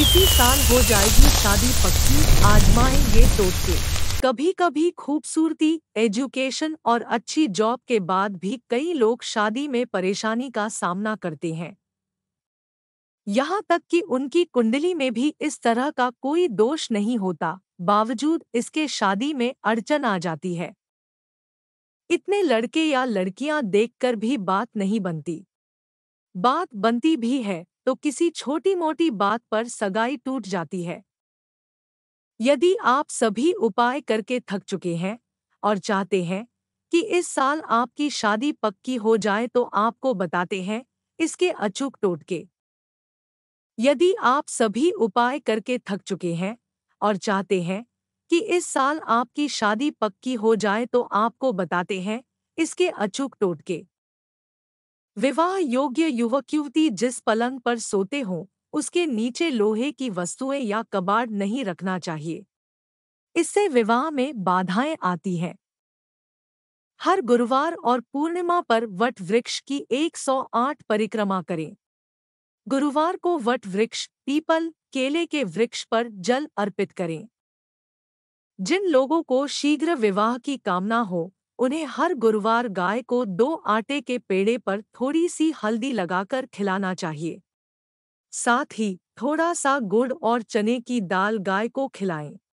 इसी साल हो जाएगी शादी पक्की आजमाएंगे ये टोटके कभी कभी खूबसूरती एजुकेशन और अच्छी जॉब के बाद भी कई लोग शादी में परेशानी का सामना करते हैं यहाँ तक कि उनकी कुंडली में भी इस तरह का कोई दोष नहीं होता बावजूद इसके शादी में अड़चन आ जाती है इतने लड़के या लड़कियां देखकर भी बात नहीं बनती बात बनती भी है तो किसी छोटी मोटी बात पर सगाई टूट जाती है यदि आप सभी उपाय करके थक चुके हैं और चाहते हैं कि इस साल आपकी शादी पक्की हो जाए तो आपको बताते हैं इसके अचूक टोटके यदि आप सभी उपाय करके थक चुके हैं और चाहते हैं कि इस साल आपकी शादी पक्की हो जाए तो आपको बताते हैं इसके अचूक टोटके विवाह योग्य युवक युवती जिस पलंग पर सोते हों उसके नीचे लोहे की वस्तुएं या कबाड़ नहीं रखना चाहिए इससे विवाह में बाधाएं आती हैं हर गुरुवार और पूर्णिमा पर वट वृक्ष की 108 परिक्रमा करें गुरुवार को वट वृक्ष पीपल केले के वृक्ष पर जल अर्पित करें जिन लोगों को शीघ्र विवाह की कामना हो उन्हें हर गुरुवार गाय को दो आटे के पेड़े पर थोड़ी सी हल्दी लगाकर खिलाना चाहिए साथ ही थोड़ा सा गुड़ और चने की दाल गाय को खिलाएं